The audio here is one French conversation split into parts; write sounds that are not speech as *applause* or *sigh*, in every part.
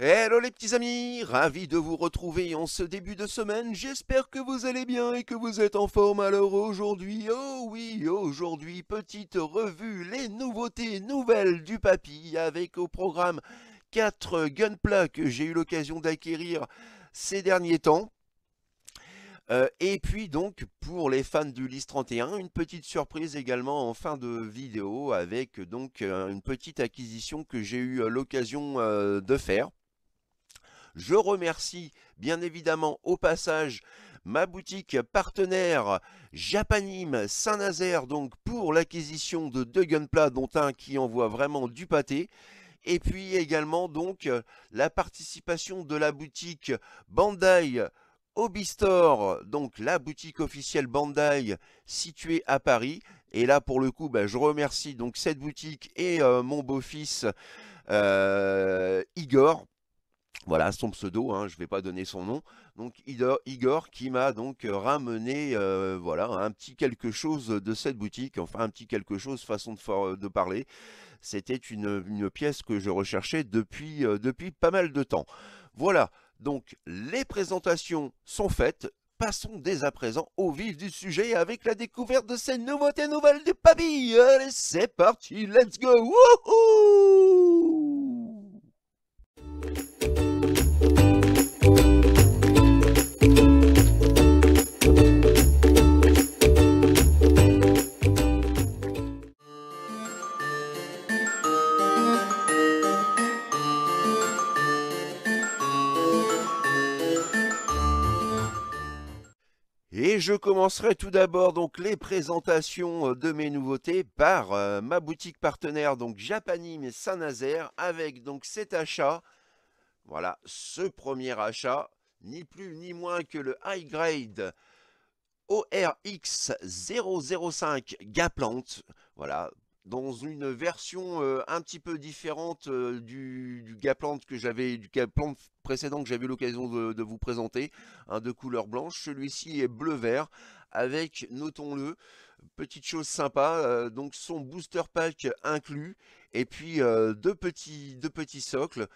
Hello les petits amis, ravi de vous retrouver en ce début de semaine, j'espère que vous allez bien et que vous êtes en forme alors aujourd'hui, oh oui, aujourd'hui petite revue, les nouveautés nouvelles du papy avec au programme 4 gunpla que j'ai eu l'occasion d'acquérir ces derniers temps. Euh, et puis donc pour les fans du LIS 31, une petite surprise également en fin de vidéo avec donc euh, une petite acquisition que j'ai eu euh, l'occasion de faire. Je remercie bien évidemment au passage ma boutique partenaire Japanime Saint-Nazaire donc pour l'acquisition de deux Gunpla, dont un qui envoie vraiment du pâté et puis également donc la participation de la boutique Bandai Store donc la boutique officielle Bandai située à Paris. Et là pour le coup, bah, je remercie donc cette boutique et euh, mon beau-fils euh, Igor voilà son pseudo, hein, je ne vais pas donner son nom. Donc Igor qui m'a donc euh, ramené euh, voilà, un petit quelque chose de cette boutique, enfin un petit quelque chose façon de, euh, de parler. C'était une, pièce que je recherchais depuis, depuis pas mal de temps. Voilà, donc les présentations sont faites. Passons dès à présent au vif du sujet avec la découverte de ces nouveautés nouvelles du papy. Allez, c'est parti, let's go Et je commencerai tout d'abord donc les présentations euh, de mes nouveautés par euh, ma boutique partenaire donc Japanime Saint-Nazaire avec donc cet achat, voilà ce premier achat, ni plus ni moins que le High Grade ORX 005 Gaplante voilà dans une version un petit peu différente du, du Gapland que j'avais du précédent que j'avais l'occasion de, vous présenter, hein, de couleur blanche. Celui-ci est bleu-vert avec, notons-le, petite chose sympa, donc son booster pack inclus et puis deux petits deux petits socles.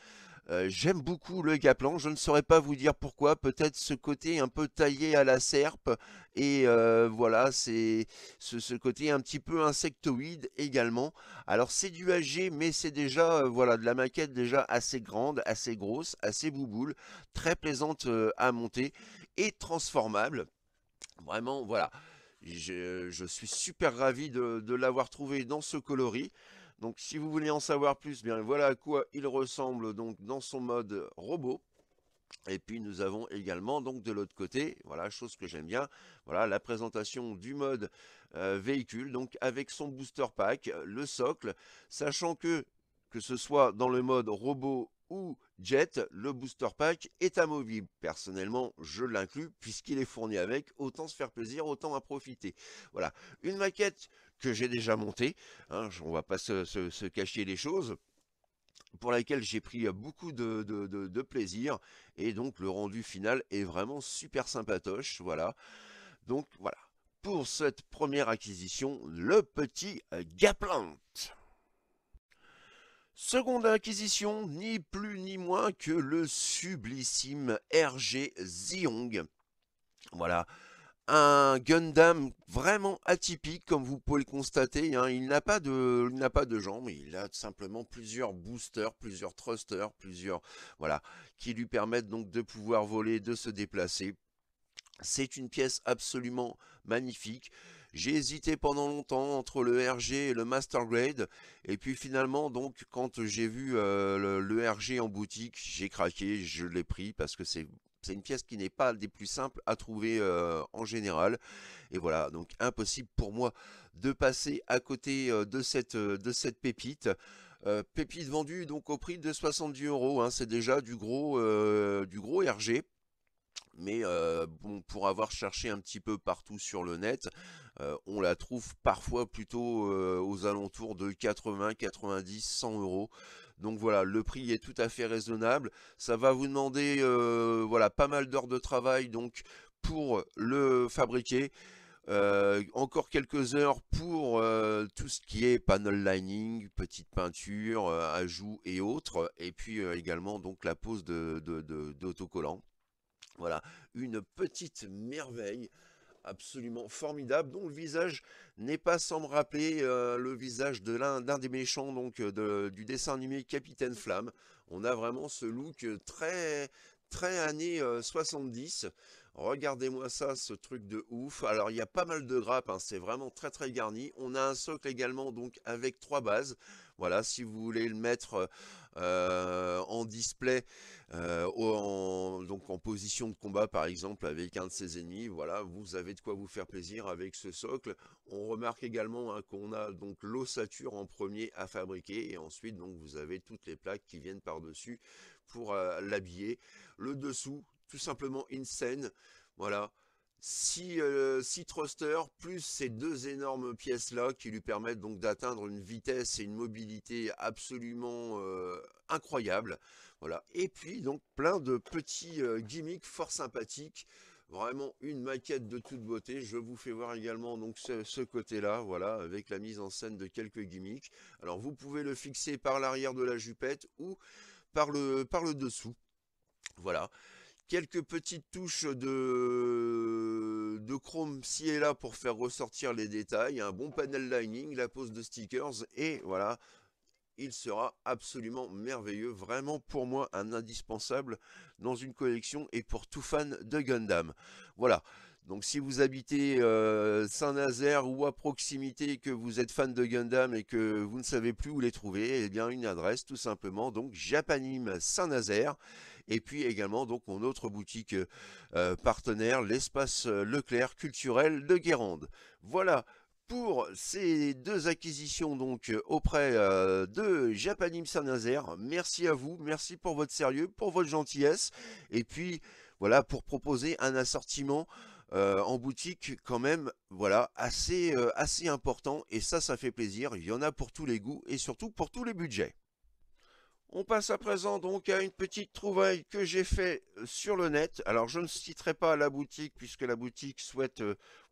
Euh, j'aime beaucoup le Gaplan, je ne saurais pas vous dire pourquoi, peut-être ce côté un peu taillé à la serpe, et euh, voilà, c'est ce, côté un petit peu insectoïde également. Alors c'est du AG, mais c'est déjà euh, voilà de la maquette déjà assez grande, assez grosse, assez bouboule, très plaisante à monter, et transformable, vraiment voilà. Je, suis super ravi de l'avoir trouvé dans ce coloris. Donc si vous voulez en savoir plus, bien voilà à quoi il ressemble donc dans son mode robot. Et puis nous avons également donc de l'autre côté, voilà chose que j'aime bien, voilà la présentation du mode euh, véhicule donc avec son booster pack, le socle, sachant que que ce soit dans le mode robot ou Jet, le booster pack est amovible. Personnellement, je l'inclus puisqu'il est fourni avec, autant se faire plaisir, autant en profiter. Voilà, une maquette que j'ai déjà monté, on hein, on va pas se, cacher les choses, pour laquelle j'ai pris beaucoup de, plaisir, et donc le rendu final est vraiment super sympatoche, voilà. Donc voilà, pour cette première acquisition, le petit Gaplant. Seconde acquisition, ni plus ni moins que le sublissime RG Ziong, Voilà, un Gundam vraiment atypique, comme vous pouvez le constater. Hein. Il n'a pas de, pas de jambes, il a simplement plusieurs boosters, plusieurs thrusters, plusieurs, voilà, qui lui permettent donc de pouvoir voler, de se déplacer. C'est une pièce absolument magnifique. J'ai hésité pendant longtemps entre le RG et le Master Grade. Et puis finalement, donc, quand j'ai vu euh, le, RG en boutique, j'ai craqué, je l'ai pris parce que c'est c'est une pièce qui n'est pas des plus simples à trouver euh, en général. Et voilà, donc impossible pour moi de passer à côté euh, de, cette, euh, de cette pépite. pépite vendue donc au prix de 70 euros. Hein. C'est déjà du gros, du gros RG. Mais bon, pour avoir cherché un petit peu partout sur le net, on la trouve parfois plutôt aux alentours de 80, 90, 100 euros. Donc voilà, le prix est tout à fait raisonnable. Ça va vous demander euh, voilà, pas mal d'heures de travail donc pour le fabriquer. Euh, encore quelques heures pour euh, tout ce qui est panel lining, petite peinture, ajout et autres. Et puis également donc la pose d'autocollants. voilà, une petite merveille absolument formidable, dont le visage n'est pas sans me rappeler euh, le visage de l'un des méchants donc, euh, du dessin animé Capitaine Flamme. On a vraiment ce look euh, très, très années 70 Regardez-moi ça, ce truc de ouf. Alors, il y a pas mal de grappes, hein, c'est vraiment très très garni. On a un socle également, donc, avec trois bases. Voilà, si vous voulez le mettre euh, en display, euh, en, donc en position de combat, par exemple, avec un de ses ennemis, voilà, vous avez de quoi vous faire plaisir avec ce socle. On remarque également hein, qu'on a donc l'ossature en premier à fabriquer, et ensuite, donc, vous avez toutes les plaques qui viennent par-dessus pour euh, l'habiller. Le dessous, tout simplement scène Voilà. si euh, si thrusters plus ces deux énormes pièces là qui lui permettent donc d'atteindre une vitesse et une mobilité absolument euh, incroyable voilà et puis donc plein de petits euh, gimmicks fort sympathiques vraiment une maquette de toute beauté. Je vous fais voir également donc ce, ce côté-là, voilà, avec la mise en scène de quelques gimmicks. Alors vous pouvez le fixer par l'arrière de la jupette ou par le, par le dessous. Voilà quelques petites touches de, de chrome ci et là pour faire ressortir les détails, un bon panel lining, la pose de stickers et voilà, il sera absolument merveilleux, vraiment pour moi un indispensable dans une collection et pour tout fan de Gundam. Voilà, donc si vous habitez euh, Saint-Nazaire ou à proximité que vous êtes fan de Gundam et que vous ne savez plus où les trouver, eh bien une adresse tout simplement, donc Japanime Saint-Nazaire. Et puis également donc mon autre boutique euh, partenaire, l'espace euh, Leclerc culturel de Guérande. Voilà pour ces deux acquisitions donc auprès de Japanime Saint-Nazaire. Merci à vous, merci pour votre sérieux, pour votre gentillesse. Et puis voilà pour proposer un assortiment euh, en boutique quand même, voilà, assez, euh, assez important et ça, ça fait plaisir. Il y en a pour tous les goûts et surtout pour tous les budgets. On passe à présent donc à une petite trouvaille que j'ai fait euh, sur le net. Alors je ne citerai pas la boutique puisque la boutique souhaite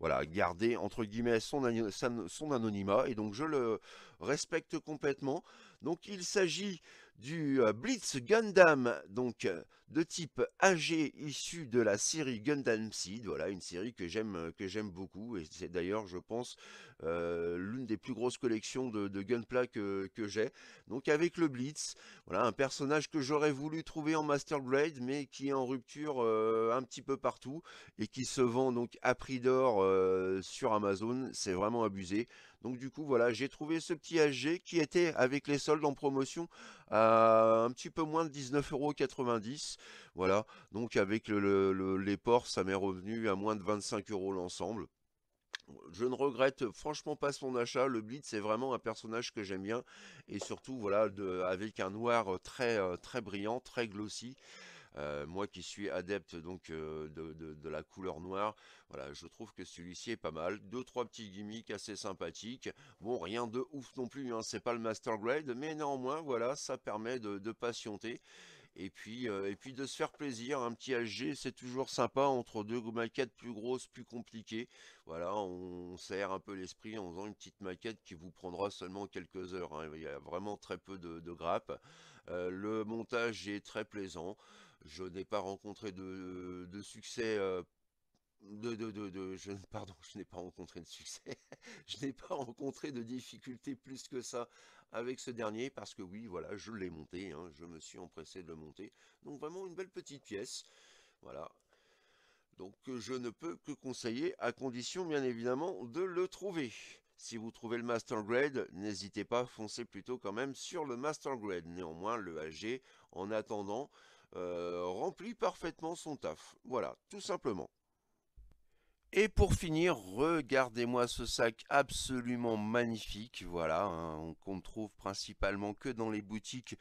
voilà, garder entre guillemets son, son, anonymat et donc je le respecte complètement. Donc il s'agit du Blitz Gundam donc de type AG issu de la série Gundam Seed, voilà une série que j'aime euh, que j'aime beaucoup et c'est d'ailleurs je pense euh, l'une des plus grosses collections de, de Gunpla que, j'ai. Donc avec le Blitz, voilà un personnage que j'aurais voulu trouver en Master Blade mais qui est en rupture euh, un petit peu partout et qui se vend donc à prix d'or sur Amazon, c'est vraiment abusé. Donc du coup voilà j'ai trouvé ce petit AG qui était avec les soldes en promotion à un petit peu moins de 19,90€ voilà, donc avec les ports, ça m'est revenu à moins de 25 euros l'ensemble. Je ne regrette franchement pas son achat, le Blitz c'est vraiment un personnage que j'aime bien, et surtout voilà avec un noir très, euh, très brillant, très glossy. Euh, moi qui suis adepte donc euh, de, la couleur noire, voilà, je trouve que celui-ci est pas mal. Deux, trois petits gimmicks assez sympathiques. Bon, rien de ouf non plus, hein, c'est pas le master grade, mais néanmoins, voilà, ça permet de patienter. Et puis, euh, et puis de se faire plaisir, un petit HG c'est toujours sympa entre deux maquettes plus grosses, plus compliquées. Voilà, on sert un peu l'esprit en faisant une petite maquette qui vous prendra seulement quelques heures. Hein. Il y a vraiment très peu de, grappes. Euh, le montage est très plaisant. Je n'ai pas rencontré de, succès euh, de, de, de, de, pardon, je n'ai pas rencontré de succès, *laughs* je n'ai pas rencontré de difficultés plus que ça avec ce dernier parce que oui, voilà, je l'ai monté, hein, je me suis empressé de le monter. Donc vraiment une belle petite pièce, voilà. Donc euh, je ne peux que conseiller à condition bien évidemment de le trouver. Si vous trouvez le Master Grade, n'hésitez pas, foncez plutôt quand même sur le Master Grade. Néanmoins, le AG, en attendant, euh, remplit parfaitement son taf. Voilà, tout simplement. Et pour finir, regardez-moi ce sac absolument magnifique. Voilà, on hein, qu'on ne trouve principalement que dans les boutiques,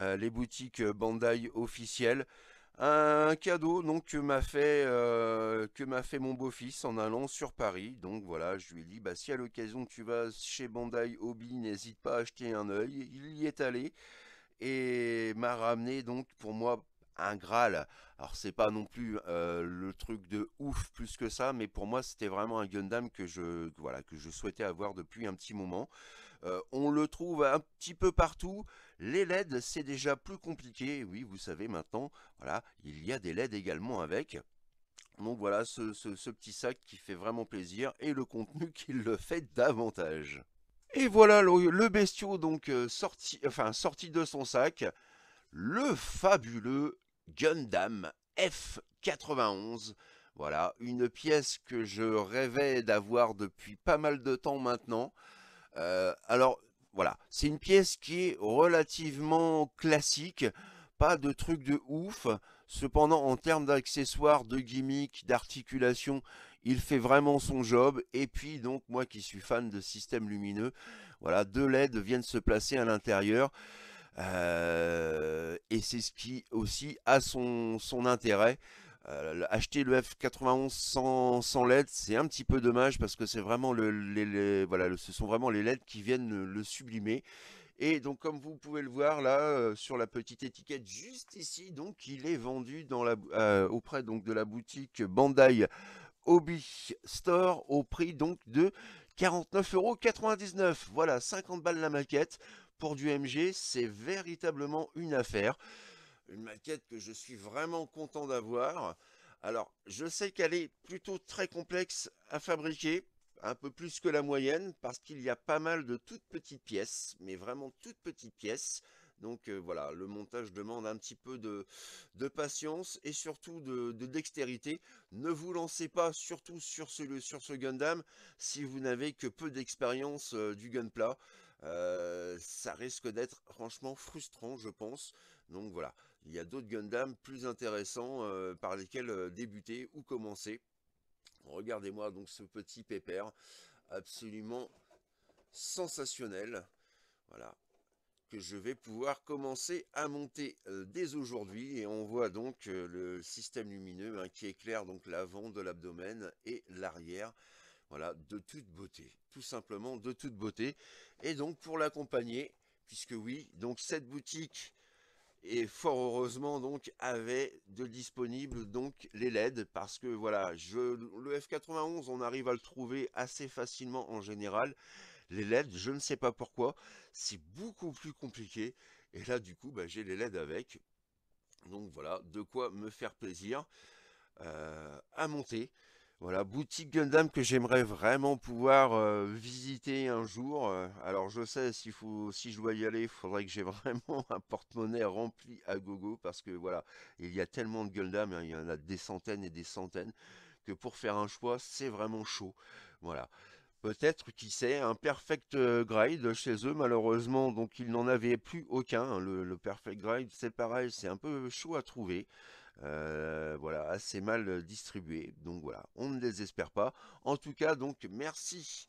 euh, les boutiques euh, Bandai officielles. Un cadeau donc que m'a fait, euh, m'a fait, mon beau-fils en allant sur Paris. Donc voilà, je lui ai dit, bah, si à l'occasion tu vas chez Bandai Hobby, n'hésite pas à acheter un œil. Il y est allé et m'a ramené donc pour moi un Graal. Alors c'est pas non plus euh, le truc de ouf plus que ça, mais pour moi c'était vraiment un Gundam que je voilà que je souhaitais avoir depuis un petit moment. Euh, on le trouve un petit peu partout. Les LED c'est déjà plus compliqué. Oui, vous savez maintenant, voilà, il y a des LED également avec. Donc voilà ce, petit sac qui fait vraiment plaisir et le contenu *laughs* qui le fait davantage. Et voilà le, le bestiau donc euh, sorti, enfin, sorti de son sac, le fabuleux Gundam F91. Voilà, une pièce que je rêvais d'avoir depuis pas mal de temps maintenant. Euh, alors, voilà, c'est une pièce qui est relativement classique, pas de truc de ouf. Cependant, en termes d'accessoires, de gimmicks, d'articulation, il fait vraiment son job. Et puis, donc, moi qui suis fan de systèmes lumineux, voilà, deux LED viennent se placer à l'intérieur. Euh, et c'est ce qui aussi a son, son intérêt. Euh, acheter le F91 sans, LED, c'est un petit peu dommage parce que c'est vraiment voilà, ce sont vraiment les LED qui viennent le, sublimer. Et donc comme vous pouvez le voir là euh, sur la petite étiquette juste ici, donc il est vendu auprès donc de la boutique Bandai Hobby Store au prix donc de 49,99€. Voilà, 50 balles la maquette pour du MG, c'est véritablement une affaire. Une maquette que je suis vraiment content d'avoir. Alors, je sais qu'elle est plutôt très complexe à fabriquer, un peu plus que la moyenne, parce qu'il y a pas mal de toutes petites pièces, mais vraiment toutes petites pièces. Donc euh, voilà, le montage demande un petit peu de, de patience et surtout de, dextérité. Ne vous lancez pas surtout sur ce, Gundam si vous n'avez que peu d'expérience euh, du gunpla ça risque d'être franchement frustrant, je pense. Donc voilà, il y a d'autres Gundam plus intéressants par lesquels débuter ou commencer. Regardez-moi donc ce petit pépère, absolument sensationnel. Voilà, que je vais pouvoir commencer à monter dès aujourd'hui et on voit donc le système lumineux hein, qui éclaire donc l'avant de l'abdomen et l'arrière voilà, de toute beauté, tout simplement de toute beauté. Et donc pour l'accompagner, puisque oui, donc cette boutique et fort heureusement donc avait de disponibles donc les LED parce que voilà je le F91 on arrive à le trouver assez facilement en général les LED je ne sais pas pourquoi c'est beaucoup plus compliqué et là du coup bah, j'ai les LED avec donc voilà de quoi me faire plaisir euh, à monter voilà, boutique Gundam que j'aimerais vraiment pouvoir euh, visiter un jour. Euh. alors je sais, si je dois y aller, il faudrait que j'ai *laughs* vraiment un porte-monnaie rempli à gogo parce que voilà, il y a tellement de Gundam, hein, il y en a des centaines et des centaines, que pour faire un choix, c'est vraiment chaud. Voilà. Peut-être, qui sait, un perfect euh, grade chez eux, malheureusement, donc ils n'en avaient plus aucun. Hein, le, le perfect grade, c'est pareil, c'est un peu chaud à trouver. Euh, voilà, assez mal euh, distribué. Donc voilà, on ne désespère pas. En tout cas, donc merci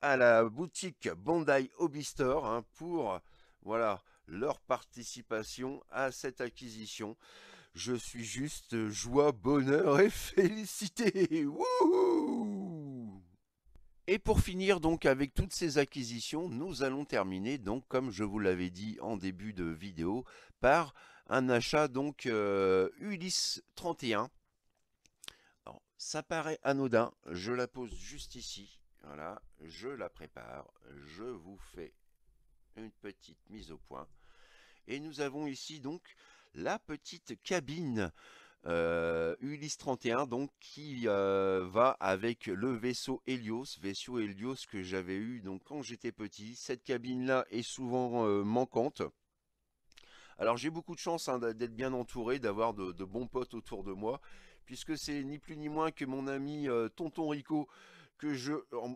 à la boutique Bandai Hobby Store hein, pour voilà, leur participation à cette acquisition. Je suis juste joie, bonheur et *laughs* félicité. et pour finir donc avec toutes ces acquisitions, nous allons terminer donc comme je vous l'avais dit en début de vidéo par un achat donc euh, Ulysse 31. ça paraît anodin, je la pose juste ici, voilà, je la prépare, je vous fais une petite mise au point. Et nous avons ici donc la petite cabine euh, Ulysse 31 donc qui euh, va avec le vaisseau Helios, vaisseau Helios que j'avais eu donc quand j'étais petit. Cette cabine là est souvent manquante. Alors j'ai beaucoup de chance hein, d'être bien entouré, d'avoir de, bons potes autour de moi, puisque c'est ni plus ni moins que mon ami euh, Tonton Rico que je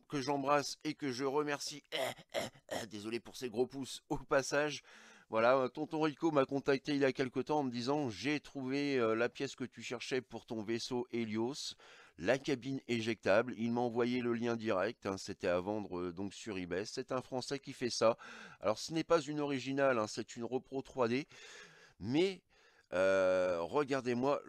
que j'embrasse et que je remercie. Eh, eh, eh, désolé pour ces gros pouces au passage. Voilà, euh, Tonton Rico m'a contacté il y a quelque temps en me disant j'ai trouvé euh, la pièce que tu cherchais pour ton vaisseau Helios. La cabine éjectable, il m'a envoyé le lien direct, hein, c'était à vendre euh, donc sur eBay. C'est un Français qui fait ça. Alors ce n'est pas une originale, hein, c'est une repro 3D, mais euh, regardez-moi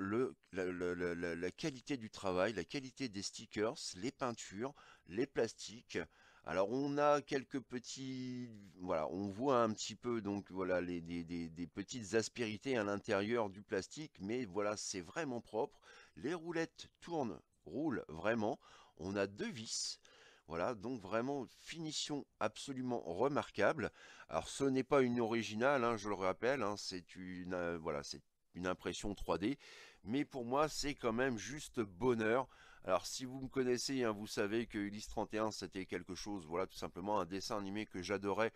la qualité du travail, la qualité des stickers, les peintures, les plastiques. Alors on a quelques petits, voilà, on voit un petit peu donc voilà les, des petites aspérités à l'intérieur du plastique, mais voilà c'est vraiment propre. Les roulettes tournent roule vraiment. On a deux vis. Voilà, donc vraiment finition absolument remarquable. Alors ce n'est pas une originale, hein, je le rappelle, hein, c'est une, euh, voilà c'est une impression 3D, mais pour moi c'est quand même juste bonheur. Alors si vous me connaissez, hein, vous savez que Ulysse 31 c'était quelque chose, voilà tout simplement un dessin animé que j'adorais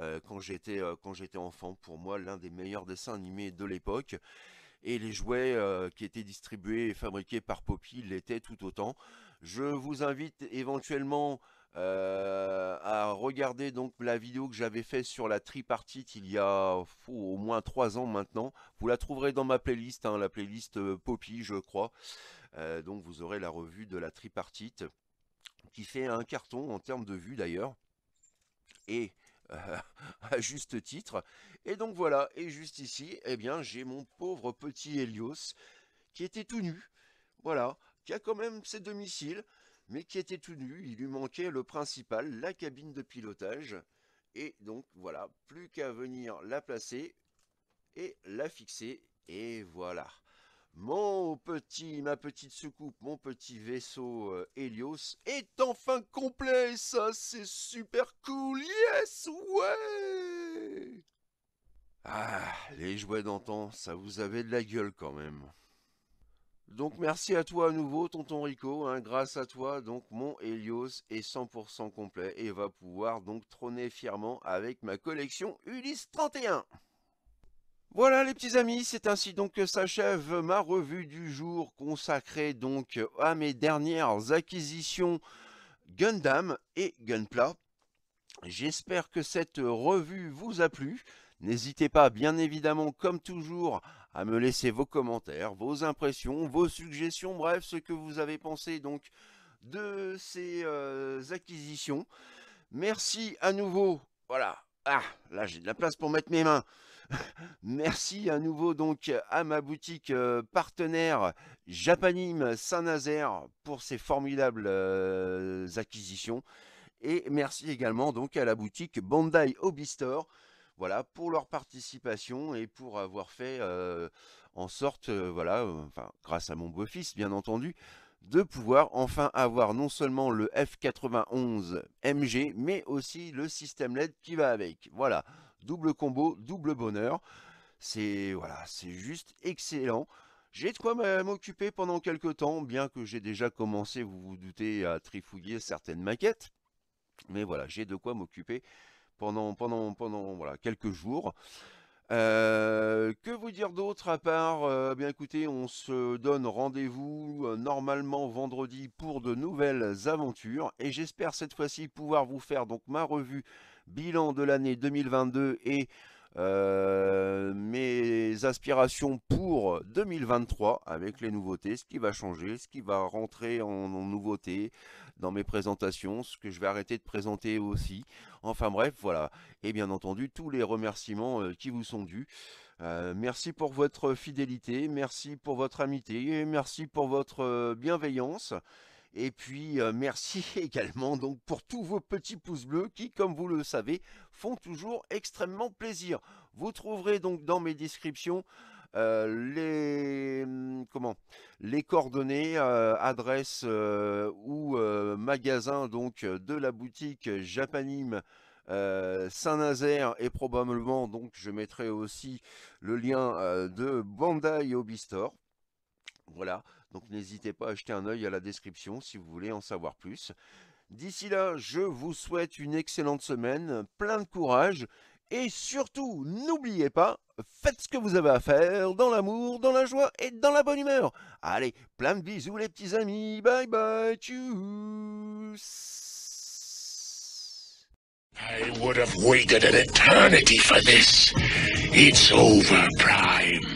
euh, j'étais euh, quand j'étais enfant, pour moi l'un des meilleurs dessins animés de l'époque et les jouets euh, qui étaient distribués et fabriqués par Poppy l'étaient tout autant. Je vous invite éventuellement euh, à regarder donc la vidéo que j'avais faite sur la tripartite il y a au moins 3 ans maintenant. Vous la trouverez dans ma playlist, hein, la playlist euh, Poppy je crois. donc vous aurez la revue de la tripartite qui fait un carton en termes de vue d'ailleurs. Et *laughs* à juste titre. Et donc voilà, et juste ici, eh bien j'ai mon pauvre petit Helios qui était tout nu, voilà, qui a quand même ses domiciles, mais qui était tout nu, il lui manquait le principal, la cabine de pilotage. Et donc voilà, plus qu'à venir la placer et la fixer, et voilà. Mon petit, ma petite soucoupe, mon petit vaisseau euh, Helios est enfin complet, ça c'est super cool, yes, ouais Ah, les jouets d'antan, ça vous avait de la gueule quand même. Donc merci à toi à nouveau, tonton Rico, hein, grâce à toi, donc mon Helios est 100% complet et va pouvoir donc trôner fièrement avec ma collection Ulysse 31 voilà les petits amis, c'est ainsi donc que s'achève ma revue du jour consacrée donc à mes dernières acquisitions Gundam et Gunpla. J'espère que cette revue vous a plu. N'hésitez pas bien évidemment comme toujours à me laisser vos commentaires, vos impressions, vos suggestions, bref ce que vous avez pensé donc de ces euh, acquisitions. Merci à nouveau, voilà, ah, là j'ai de la place pour mettre mes mains. *laughs* Merci à nouveau donc à ma boutique euh, partenaire Japanime Saint-Nazaire pour ces formidables euh, acquisitions. Et merci également donc à la boutique Bandai Hobby Store voilà, pour leur participation et pour avoir fait euh, en sorte, voilà, enfin, grâce à mon beau-fils, bien entendu, de pouvoir enfin avoir non seulement le F91 MG, mais aussi le système LED qui va avec. Voilà, double combo, double bonheur. C'est voilà, c'est juste excellent. J'ai de quoi m'occuper pendant quelques temps, bien que j'ai déjà commencé, vous vous doutez, à trifouiller certaines maquettes. Mais voilà, j'ai de quoi m'occuper pendant, pendant, pendant voilà, quelques jours. Euh, que vous dire d'autre à part, euh, eh bien écoutez, on se donne rendez-vous euh, normalement vendredi pour de nouvelles aventures et j'espère cette fois-ci pouvoir vous faire donc ma revue bilan de l'année 2022 et euh, mes aspirations pour 2023 avec les nouveautés, ce qui va changer, ce qui va rentrer en, nouveauté dans mes présentations, ce que je vais arrêter de présenter aussi. Enfin bref, voilà. Et bien entendu, tous les remerciements euh, qui vous sont dus. Euh, merci pour votre fidélité, merci pour votre amitié, et merci pour votre bienveillance. Et puis euh, merci *laughs* également donc pour tous vos petits pouces bleus qui, comme vous le savez, font toujours extrêmement plaisir. Vous trouverez donc dans mes descriptions euh, les hum, comment les coordonnées, euh, adresse ou magasin donc de la boutique Japanime. Saint-Nazaire et probablement donc je mettrai aussi le lien de Bandai Hobby Store. Voilà, donc n'hésitez pas à jeter un œil à la description si vous voulez en savoir plus. D'ici là, je vous souhaite une excellente semaine, plein de courage, et surtout, n'oubliez pas, faites ce que vous avez à faire, dans l'amour, dans la joie et dans la bonne humeur. Allez, plein de bisous les petits amis, bye bye, tchuss I would have waited an eternity for this. It's over, Prime.